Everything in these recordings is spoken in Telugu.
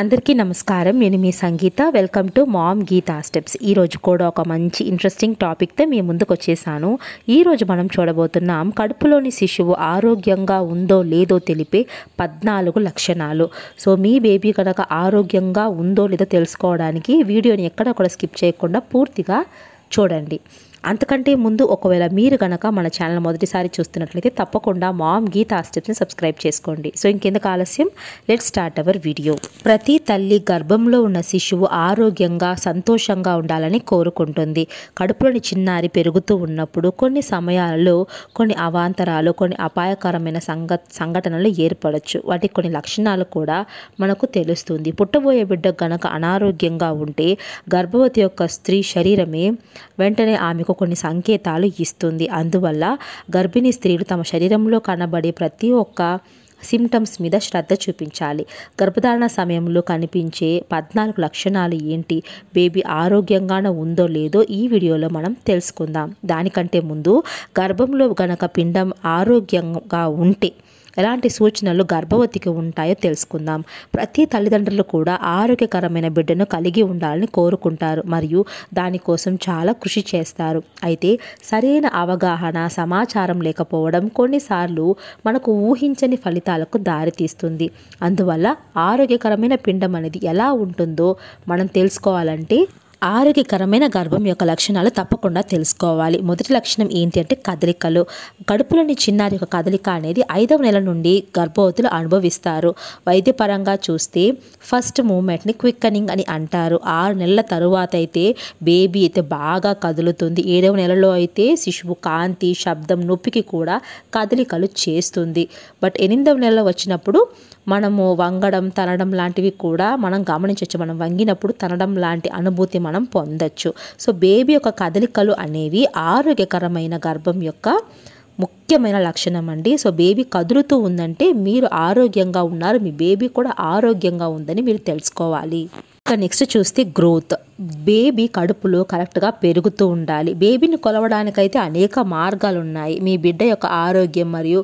అందరికీ నమస్కారం నేను మీ Sangeetha welcome to mom Geetha steps ఈరోజు కూడా ఒక మంచి ఇంట్రెస్టింగ్ టాపిక్తో మీ ముందుకు వచ్చేసాను ఈరోజు మనం చూడబోతున్నాం కడుపులోని శిశువు ఆరోగ్యంగా ఉందో లేదో తెలిపే పద్నాలుగు లక్షణాలు సో మీ బేబీ కనుక ఆరోగ్యంగా ఉందో లేదో తెలుసుకోవడానికి వీడియోని ఎక్కడ కూడా స్కిప్ చేయకుండా పూర్తిగా చూడండి అంతకంటే ముందు ఒకవేళ మీరు కనుక మన ఛానల్ మొదటిసారి చూస్తున్నట్లయితే తప్పకుండా మామ్ గీత స్టెప్స్ని సబ్స్క్రైబ్ చేసుకోండి సో ఇంకెందుకు ఆలస్యం లెట్ స్టార్ట్ అవర్ వీడియో ప్రతి తల్లి గర్భంలో ఉన్న శిశువు ఆరోగ్యంగా సంతోషంగా ఉండాలని కోరుకుంటుంది కడుపులోని చిన్నారి పెరుగుతూ ఉన్నప్పుడు కొన్ని సమయాల్లో కొన్ని అవాంతరాలు కొన్ని అపాయకరమైన సంఘ సంఘటనలు ఏర్పడవచ్చు వాటి కొన్ని లక్షణాలు కూడా మనకు తెలుస్తుంది పుట్టబోయే బిడ్డ గనక అనారోగ్యంగా ఉంటే గర్భవతి యొక్క స్త్రీ శరీరమే వెంటనే ఆమె మనకు కొన్ని సంకేతాలు ఇస్తుంది అందువల్ల గర్భిణీ స్త్రీలు తమ శరీరంలో కనబడే ప్రతి ఒక్క సిమ్టమ్స్ మీద శ్రద్ధ చూపించాలి గర్భధారణ సమయంలో కనిపించే పద్నాలుగు లక్షణాలు ఏంటి బేబీ ఆరోగ్యంగానే ఉందో లేదో ఈ వీడియోలో మనం తెలుసుకుందాం దానికంటే ముందు గర్భంలో గనక పిండం ఆరోగ్యంగా ఉంటే ఎలాంటి సూచనలు గర్భవతికి ఉంటాయో తెలుసుకుందాం ప్రతి తల్లిదండ్రులు కూడా ఆరోగ్యకరమైన బిడ్డను కలిగి ఉండాలని కోరుకుంటారు మరియు దానికోసం చాలా కృషి చేస్తారు అయితే సరైన అవగాహన సమాచారం లేకపోవడం కొన్నిసార్లు మనకు ఊహించని ఫలితాలకు దారితీస్తుంది అందువల్ల ఆరోగ్యకరమైన పిండం అనేది ఎలా ఉంటుందో మనం తెలుసుకోవాలంటే ఆరోగ్యకరమైన గర్భం యొక్క లక్షణాలు తప్పకుండా తెలుసుకోవాలి మొదటి లక్షణం ఏంటి అంటే కదలికలు కడుపులోని చిన్నారి యొక్క కదలిక అనేది ఐదవ నెల నుండి గర్భవతులు అనుభవిస్తారు వైద్యపరంగా చూస్తే ఫస్ట్ మూమెంట్ని క్విక్కనింగ్ అని అంటారు ఆరు నెలల తరువాత అయితే బేబీ అయితే బాగా కదులుతుంది ఏడవ నెలలో అయితే శిశువు కాంతి శబ్దం నొప్పికి కూడా కదలికలు చేస్తుంది బట్ ఎనిమిదవ నెలలో వచ్చినప్పుడు మనము వంగడం తనడం లాంటివి కూడా మనం గమనించవచ్చు మనం వంగినప్పుడు తనడం లాంటి అనుభూతి మనం పొందొచ్చు సో బేబీ యొక్క కదలికలు అనేవి ఆరోగ్యకరమైన గర్భం యొక్క ముఖ్యమైన లక్షణం అండి సో బేబీ కదులుతూ ఉందంటే మీరు ఆరోగ్యంగా ఉన్నారు మీ బేబీ కూడా ఆరోగ్యంగా ఉందని మీరు తెలుసుకోవాలి ఇక నెక్స్ట్ చూస్తే గ్రోత్ బేబీ కడుపులో కరెక్ట్గా పెరుగుతూ ఉండాలి బేబీని కొలవడానికైతే అనేక మార్గాలు ఉన్నాయి మీ బిడ్డ యొక్క ఆరోగ్యం మరియు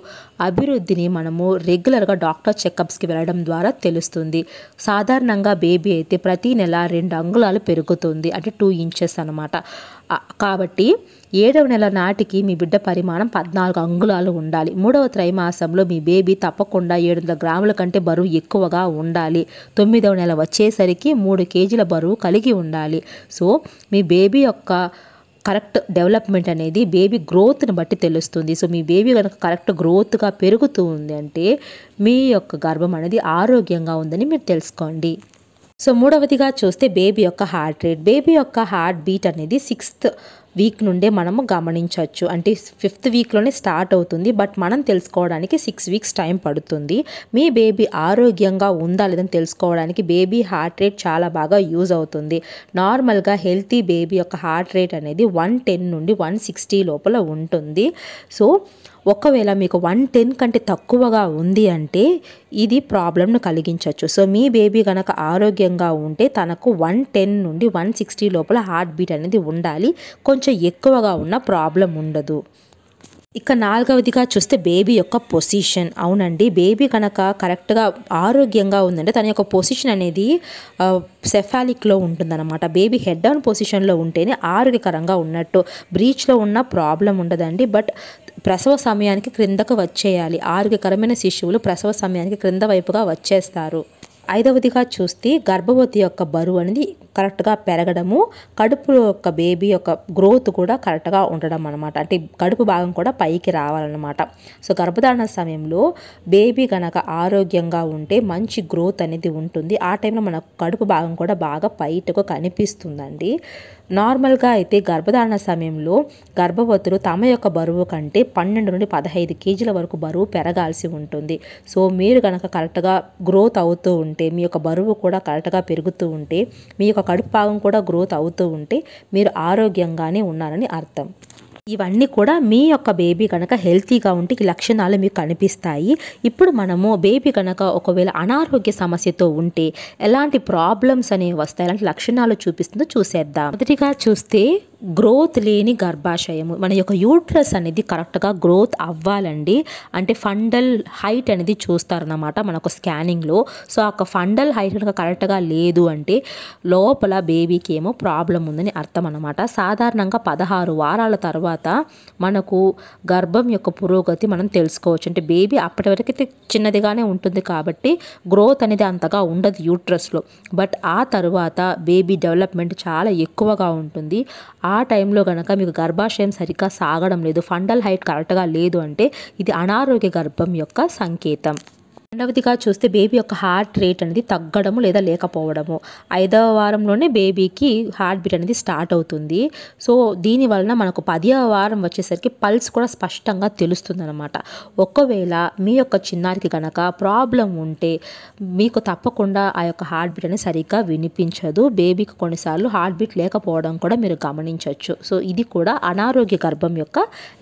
అభివృద్ధిని మనము రెగ్యులర్గా డాక్టర్ చెకప్స్కి వెళ్ళడం ద్వారా తెలుస్తుంది సాధారణంగా బేబీ అయితే ప్రతి నెల రెండు అంగుళాలు పెరుగుతుంది అంటే టూ ఇంచెస్ అనమాట కాబట్టి ఏడవ నెల నాటికి మీ బిడ్డ పరిమాణం పద్నాలుగు అంగుళాలు ఉండాలి మూడవ త్రైమాసంలో మీ బేబీ తప్పకుండా ఏడు వందల గ్రాముల కంటే బరువు ఎక్కువగా ఉండాలి తొమ్మిదవ నెల వచ్చేసరికి మూడు కేజీల బరువు కలిగి ఉండాలి సో మీ బేబీ యొక్క కరెక్ట్ డెవలప్మెంట్ అనేది బేబీ గ్రోత్ని బట్టి తెలుస్తుంది సో మీ బేబీ కనుక కరెక్ట్ గ్రోత్గా పెరుగుతూ ఉంది అంటే మీ యొక్క గర్భం అనేది ఆరోగ్యంగా ఉందని మీరు తెలుసుకోండి సో మూడవదిగా చూస్తే బేబీ యొక్క హార్ట్ రేట్ బేబీ యొక్క హార్ట్ బీట్ అనేది సిక్స్త్ వీక్ నుండే మనము గమనించవచ్చు అంటే ఫిఫ్త్ వీక్లోనే స్టార్ట్ అవుతుంది బట్ మనం తెలుసుకోవడానికి సిక్స్ వీక్స్ టైం పడుతుంది మీ బేబీ ఆరోగ్యంగా ఉందా లేదని తెలుసుకోవడానికి బేబీ హార్ట్ రేట్ చాలా బాగా యూజ్ అవుతుంది నార్మల్గా హెల్తీ బేబీ యొక్క హార్ట్ రేట్ అనేది వన్ టెన్ నుండి వన్ సిక్స్టీ లోపల ఉంటుంది సో ఒకవేళ మీకు వన్ టెన్ కంటే తక్కువగా ఉంది అంటే ఇది ప్రాబ్లంను కలిగించవచ్చు సో మీ బేబీ కనుక ఆరోగ్యంగా ఉంటే తనకు వన్ టెన్ నుండి వన్ సిక్స్టీ లోపల హార్ట్ బీట్ అనేది ఉండాలి కొంచెం ఎక్కువగా ఉన్న ప్రాబ్లం ఉండదు ఇక నాలుగవదిగా చూస్తే బేబీ యొక్క పొజిషన్ అవునండి బేబీ కనుక కరెక్ట్గా ఆరోగ్యంగా ఉందంటే తన యొక్క పొజిషన్ అనేది సెఫాలిక్లో ఉంటుందన్నమాట బేబీ హెడ్ డౌన్ పొజిషన్లో ఉంటేనే ఆరోగ్యకరంగా ఉన్నట్టు బ్రీచ్లో ఉన్న ప్రాబ్లం ఉండదండి బట్ ప్రసవ సమయానికి క్రిందకు వచ్చేయాలి ఆరోగ్యకరమైన శిశువులు ప్రసవ సమయానికి క్రింద వైపుగా వచ్చేస్తారు ఐదవదిగా చూస్తే గర్భవతి యొక్క బరువు అనేది కరెక్ట్గా పెరగడము కడుపు యొక్క బేబీ యొక్క గ్రోత్ కూడా కరెక్ట్గా ఉండడం అనమాట అంటే కడుపు భాగం కూడా పైకి రావాలన్నమాట సో గర్భధారణ సమయంలో బేబీ కనుక ఆరోగ్యంగా ఉంటే మంచి గ్రోత్ అనేది ఉంటుంది ఆ టైంలో మన కడుపు భాగం కూడా బాగా బయటకు కనిపిస్తుందండి నార్మల్గా అయితే గర్భధారణ సమయంలో గర్భవతులు తమ యొక్క బరువు కంటే పన్నెండు నుండి పదహైదు కేజీల వరకు బరువు పెరగాల్సి ఉంటుంది సో మీరు కనుక కరెక్ట్గా గ్రోత్ అవుతూ ఉంటే మీ యొక్క బరువు కూడా కరెక్ట్గా పెరుగుతూ ఉంటే మీ యొక్క కడుపు భాగం కూడా గ్రోత్ అవుతూ ఉంటే మీరు ఆరోగ్యంగానే ఉన్నారని అర్థం ఇవన్నీ కూడా మీ యొక్క బేబీ కనుక హెల్తీగా ఉంటే లక్షణాలు మీకు కనిపిస్తాయి ఇప్పుడు మనము బేబీ కనుక ఒకవేళ అనారోగ్య సమస్యతో ఉంటే ఎలాంటి ప్రాబ్లమ్స్ అనేవి వస్తాయి ఎలాంటి లక్షణాలు చూపిస్తుందో చూసేద్దాం మొదటిగా చూస్తే గ్రోత్ లేని గర్భాశయము మన యొక్క యూట్రస్ అనేది కరెక్ట్గా గ్రోత్ అవ్వాలండి అంటే ఫండల్ హైట్ అనేది చూస్తారన్నమాట మనకు స్కానింగ్లో సో ఆ ఫండల్ హైట్ కనుక కరెక్ట్గా లేదు అంటే లోపల బేబీకి ఏమో ప్రాబ్లం ఉందని అర్థం అనమాట సాధారణంగా పదహారు వారాల తర్వాత మనకు గర్భం యొక్క పురోగతి మనం తెలుసుకోవచ్చు అంటే బేబీ అప్పటి వరకైతే చిన్నదిగానే ఉంటుంది కాబట్టి గ్రోత్ అనేది అంతగా ఉండదు యూట్రస్లో బట్ ఆ తర్వాత బేబీ డెవలప్మెంట్ చాలా ఎక్కువగా ఉంటుంది ఆ ఆ టైంలో కనుక మీకు గర్భాశయం సరిగ్గా సాగడం లేదు ఫండల్ హైట్ కరెక్ట్గా లేదు అంటే ఇది అనారోగ్య గర్భం యొక్క సంకేతం రెండవదిగా చూస్తే బేబీ యొక్క హార్ట్ రేట్ అనేది తగ్గడము లేదా లేకపోవడము ఐదవ వారంలోనే బేబీకి హార్ట్ బీట్ అనేది స్టార్ట్ అవుతుంది సో దీని వలన మనకు పదవ వారం వచ్చేసరికి పల్స్ కూడా స్పష్టంగా తెలుస్తుందన్నమాట ఒకవేళ మీ యొక్క చిన్నారికి గనక ప్రాబ్లం ఉంటే మీకు తప్పకుండా ఆ యొక్క హార్ట్ బీట్ అనేది సరిగ్గా వినిపించదు బేబీకి కొన్నిసార్లు హార్ట్ బీట్ లేకపోవడం కూడా మీరు గమనించవచ్చు సో ఇది కూడా అనారోగ్య గర్భం యొక్క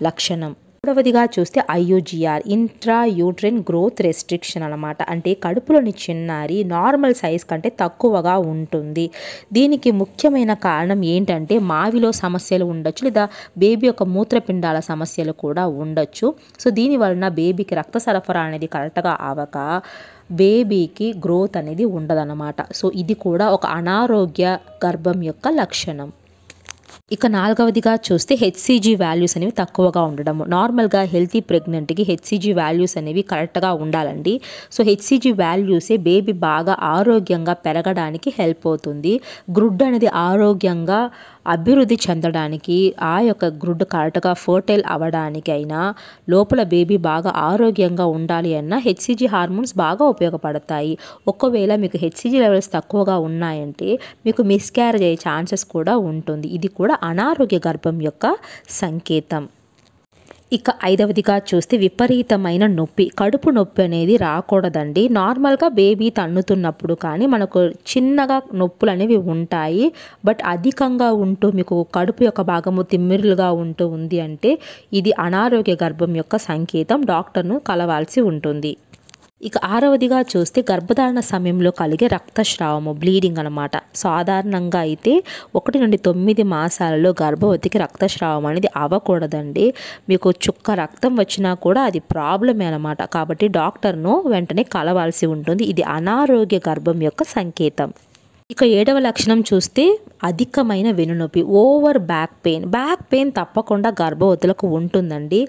లక్షణం మూడవదిగా చూస్తే IUGR intra uterine growth restriction అనమాట అంటే కడుపులోని చిన్నారి నార్మల్ సైజ్ కంటే తక్కువగా ఉంటుంది దీనికి ముఖ్యమైన కారణం ఏంటంటే మావిలో సమస్యలు ఉండొచ్చు లేదా బేబీ యొక్క మూత్రపిండాల సమస్యలు కూడా ఉండొచ్చు సో దీని వలన బేబీకి రక్త సరఫరా అనేది కరెక్ట్గా అవక బేబీకి గ్రోత్ అనేది ఉండదన్నమాట సో ఇది కూడా ఒక అనారోగ్య గర్భం యొక్క లక్షణం ఇక నాలుగవదిగా చూస్తే హెచ్సీజీ వాల్యూస్ అనేవి తక్కువగా ఉండడం నార్మల్గా హెల్తీ ప్రెగ్నెంట్కి హెచ్సీజీ వాల్యూస్ అనేవి కరెక్ట్గా ఉండాలండి సో హెచ్సీజీ వాల్యూసే బేబీ బాగా ఆరోగ్యంగా పెరగడానికి హెల్ప్ అవుతుంది గ్రుడ్ అనేది ఆరోగ్యంగా అభివృద్ధి చెందడానికి ఆ యొక్క గుడ్డు కరెక్ట్గా ఫర్టైల్ అవ్వడానికి అయినా లోపల బేబీ బాగా ఆరోగ్యంగా ఉండాలి అన్న హెచ్సిజీ హార్మోన్స్ బాగా ఉపయోగపడతాయి ఒకవేళ మీకు హెచ్సిజీ లెవెల్స్ తక్కువగా ఉన్నాయంటే మీకు మిస్క్యారేజ్ అయ్యే ఛాన్సెస్ కూడా ఉంటుంది ఇది కూడా అనారోగ్య గర్భం యొక్క సంకేతం ఇక ఐదవదిగా చూస్తే విపరీతమైన నొప్పి కడుపు నొప్పి అనేది రాకూడదండి నార్మల్గా బేబీ తన్నుతున్నప్పుడు కానీ మనకు చిన్నగా నొప్పులు అనేవి ఉంటాయి బట్ అధికంగా ఉంటూ మీకు కడుపు యొక్క భాగము తిమ్మిరులుగా ఉంటూ ఉంది అంటే ఇది అనారోగ్య గర్భం యొక్క సంకేతం డాక్టర్ను కలవాల్సి ఉంటుంది ఇక ఆరవదిగా చూస్తే గర్భధారణ సమయంలో కలిగే రక్తస్రావము బ్లీడింగ్ అనమాట సాధారణంగా అయితే ఒకటి నుండి తొమ్మిది మాసాలలో గర్భవతికి రక్తస్రావం అనేది అవ్వకూడదండి మీకు చుక్క రక్తం వచ్చినా కూడా అది ప్రాబ్లమే అనమాట కాబట్టి డాక్టర్ను వెంటనే కలవాల్సి ఉంటుంది ఇది అనారోగ్య గర్భం యొక్క సంకేతం ఇక ఏడవ లక్షణం చూస్తే అధికమైన వెనునొప్పి over back pain back pain తప్పకుండా గర్భవతులకు ఉంటుందండి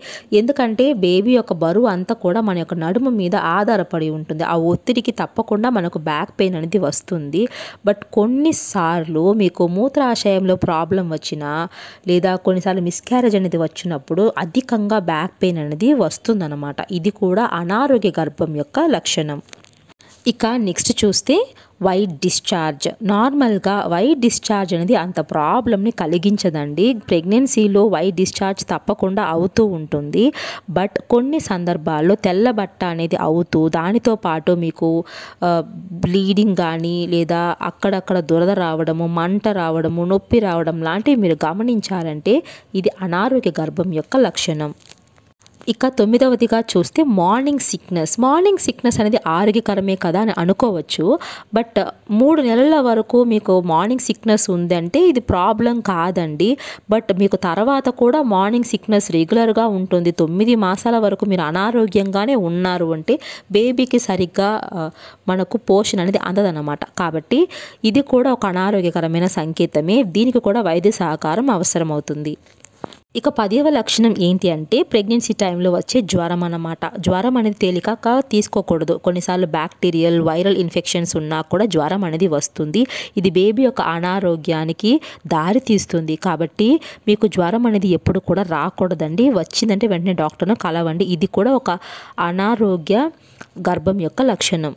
ఎందుకంటే బేబీ యొక్క బరువు అంతా కూడా మన యొక్క నడుము మీద ఆధారపడి ఉంటుంది ఆ ఒత్తిడికి తప్పకుండా మనకు బ్యాక్ పెయిన్ అనేది వస్తుంది బట్ కొన్నిసార్లు మీకు మూత్రాశయంలో ప్రాబ్లం వచ్చినా లేదా కొన్నిసార్లు మిస్క్యారేజ్ అనేది వచ్చినప్పుడు అధికంగా బ్యాక్ పెయిన్ అనేది వస్తుందన్నమాట ఇది కూడా అనారోగ్య గర్భం యొక్క లక్షణం ఇక నెక్స్ట్ చూస్తే వైట్ డిశ్చార్జ్ నార్మల్గా వైట్ డిశ్చార్జ్ అనేది అంత ప్రాబ్లమ్ని కలిగించదండి ప్రెగ్నెన్సీలో వైట్ డిశ్చార్జ్ తప్పకుండా అవుతూ ఉంటుంది బట్ కొన్ని సందర్భాల్లో తెల్ల బట్ట అనేది అవుతూ దానితో పాటు మీకు బ్లీడింగ్ కానీ లేదా అక్కడక్కడ దురద రావడము మంట రావడము నొప్పి రావడం లాంటివి మీరు గమనించాలంటే ఇది అనారోగ్య గర్భం యొక్క లక్షణం ఇక తొమ్మిదవదిగా చూస్తే మార్నింగ్ సిక్నెస్ మార్నింగ్ సిక్నెస్ అనేది ఆరోగ్యకరమే కదా అని అనుకోవచ్చు బట్ మూడు నెలల వరకు మీకు మార్నింగ్ సిక్నెస్ ఉందంటే ఇది ప్రాబ్లం కాదండి బట్ మీకు తర్వాత కూడా మార్నింగ్ సిక్నెస్ రెగ్యులర్గా ఉంటుంది తొమ్మిది మాసాల వరకు మీరు అనారోగ్యంగానే ఉన్నారు అంటే బేబీకి సరిగ్గా మనకు పోషణ అనేది అందదన్నమాట కాబట్టి ఇది కూడా ఒక అనారోగ్యకరమైన సంకేతమే దీనికి కూడా వైద్య సహకారం అవసరమవుతుంది ఇక పదివ లక్షణం ఏంటి అంటే ప్రెగ్నెన్సీ టైంలో వచ్చే జ్వరం అన్నమాట జ్వరం అనేది తేలికక తీసుకోకూడదు కొన్నిసార్లు బ్యాక్టీరియల్ వైరల్ ఇన్ఫెక్షన్స్ ఉన్నా కూడా జ్వరం అనేది వస్తుంది ఇది బేబీ యొక్క అనారోగ్యానికి దారి తీస్తుంది కాబట్టి మీకు జ్వరం అనేది ఎప్పుడు కూడా రాకూడదండి వచ్చిందంటే వెంటనే డాక్టర్ను కలవండి ఇది కూడా ఒక అనారోగ్య గర్భం యొక్క లక్షణం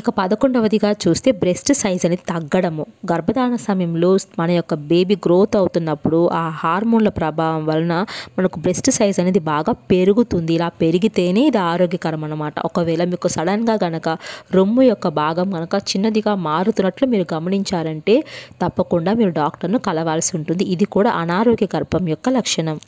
ఇక పదకొండవదిగా చూస్తే బ్రెస్ట్ సైజ్ అనేది తగ్గడము గర్భధారణ సమయంలో మన యొక్క బేబీ గ్రోత్ అవుతున్నప్పుడు ఆ హార్మోన్ల ప్రభావం వలన మనకు బ్రెస్ట్ సైజ్ అనేది బాగా పెరుగుతుంది ఇలా పెరిగితేనే ఇది ఆరోగ్యకరం అనమాట ఒకవేళ మీకు సడన్గా గనక రొమ్ము యొక్క భాగం కనుక చిన్నదిగా మారుతున్నట్లు మీరు గమనించారంటే తప్పకుండా మీరు డాక్టర్ను కలవాల్సి ఉంటుంది ఇది కూడా అనారోగ్య గర్భం యొక్క లక్షణం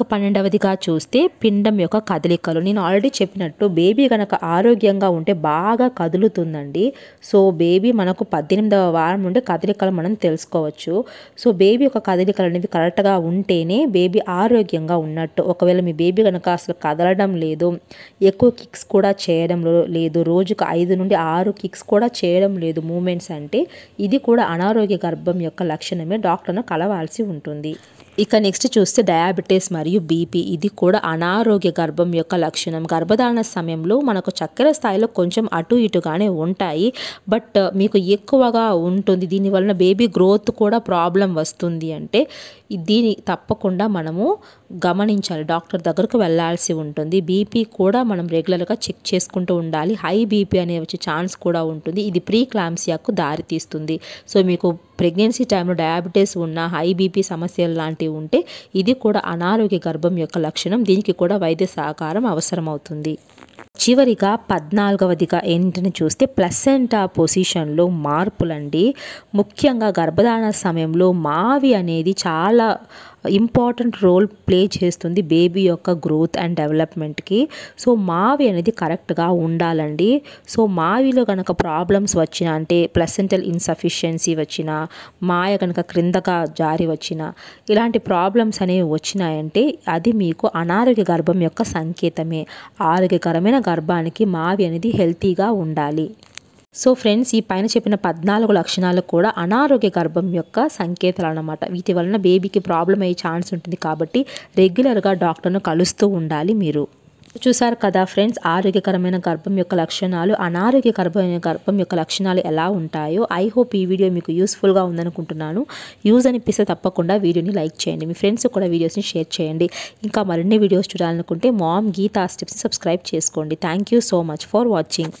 ఇక పన్నెండవదిగా చూస్తే పిండం యొక్క కదలికలు నేను ఆల్రెడీ చెప్పినట్టు బేబీ కనుక ఆరోగ్యంగా ఉంటే బాగా కదులుతుందండి సో బేబీ మనకు పద్దెనిమిదవ వారం నుండి కదలికలు మనం తెలుసుకోవచ్చు సో బేబీ యొక్క కదలికలు అనేవి కరెక్ట్గా ఉంటేనే బేబీ ఆరోగ్యంగా ఉన్నట్టు ఒకవేళ మీ బేబీ కనుక అసలు కదలడం లేదు ఎక్కువ కిక్స్ కూడా చేయడం లేదు రోజుకు ఐదు నుండి ఆరు కిక్స్ కూడా చేయడం లేదు మూమెంట్స్ అంటే ఇది కూడా అనారోగ్య గర్భం యొక్క లక్షణమే డాక్టర్ను కలవాల్సి ఉంటుంది ఇక నెక్స్ట్ చూస్తే డయాబెటీస్ మరియు బీపీ ఇది కూడా అనారోగ్య గర్భం యొక్క లక్షణం గర్భధారణ సమయంలో మనకు చక్కెర స్థాయిలో కొంచెం అటు ఇటుగానే ఉంటాయి బట్ మీకు ఎక్కువగా ఉంటుంది దీనివలన బేబీ గ్రోత్ కూడా ప్రాబ్లం వస్తుంది అంటే దీని తప్పకుండా మనము గమనించాలి డాక్టర్ దగ్గరకు వెళ్లాల్సి ఉంటుంది బీపీ కూడా మనం రెగ్యులర్గా చెక్ చేసుకుంటూ ఉండాలి హై బీపీ అనే వచ్చే ఛాన్స్ కూడా ఉంటుంది ఇది ప్రీ క్లాంసియాకు దారితీస్తుంది సో మీకు ప్రెగ్నెన్సీ టైంలో డయాబెటీస్ ఉన్న హై బీపీ సమస్యలు లాంటివి ఉంటే ఇది కూడా అనారోగ్య గర్భం యొక్క లక్షణం దీనికి కూడా వైద్య సహకారం అవసరమవుతుంది చివరిగా పద్నాలుగవదిగా ఏంటని చూస్తే ప్లసెంటా పొజిషన్లో మార్పులండి ముఖ్యంగా గర్భధారణ సమయంలో మావి అనేది చాలా ఇంపార్టెంట్ రోల్ ప్లే చేస్తుంది బేబీ యొక్క గ్రోత్ అండ్ డెవలప్మెంట్కి సో మావి అనేది కరెక్ట్గా ఉండాలండి సో మావిలో కనుక ప్రాబ్లమ్స్ వచ్చిన అంటే ప్లసెంటల్ ఇన్సఫిషియన్సీ వచ్చిన మాయ కనుక క్రిందగా జారి వచ్చిన ఇలాంటి ప్రాబ్లమ్స్ అనేవి వచ్చినాయంటే అది మీకు అనారోగ్య గర్భం యొక్క సంకేతమే ఆరోగ్యకరమైన గర్భానికి మావి అనేది హెల్తీగా ఉండాలి సో ఫ్రెండ్స్ ఈ పైన చెప్పిన పద్నాలుగు లక్షణాలు కూడా అనారోగ్య గర్భం యొక్క సంకేతాలు అనమాట వీటి వలన బేబీకి ప్రాబ్లం అయ్యే ఛాన్స్ ఉంటుంది కాబట్టి రెగ్యులర్గా డాక్టర్ను కలుస్తూ ఉండాలి మీరు చూసారు కదా ఫ్రెండ్స్ ఆరోగ్యకరమైన గర్భం యొక్క లక్షణాలు అనారోగ్యకరమైన గర్భం యొక్క లక్షణాలు ఎలా ఉంటాయో ఐ హోప్ ఈ వీడియో మీకు యూస్ఫుల్గా ఉందనుకుంటున్నాను యూజ్ అనిపిస్తే తప్పకుండా వీడియోని లైక్ చేయండి మీ ఫ్రెండ్స్ కూడా వీడియోస్ని షేర్ చేయండి ఇంకా మరిన్ని వీడియోస్ చూడాలనుకుంటే మామ్ గీతా స్టెప్స్ని సబ్స్క్రైబ్ చేసుకోండి thank so much for watching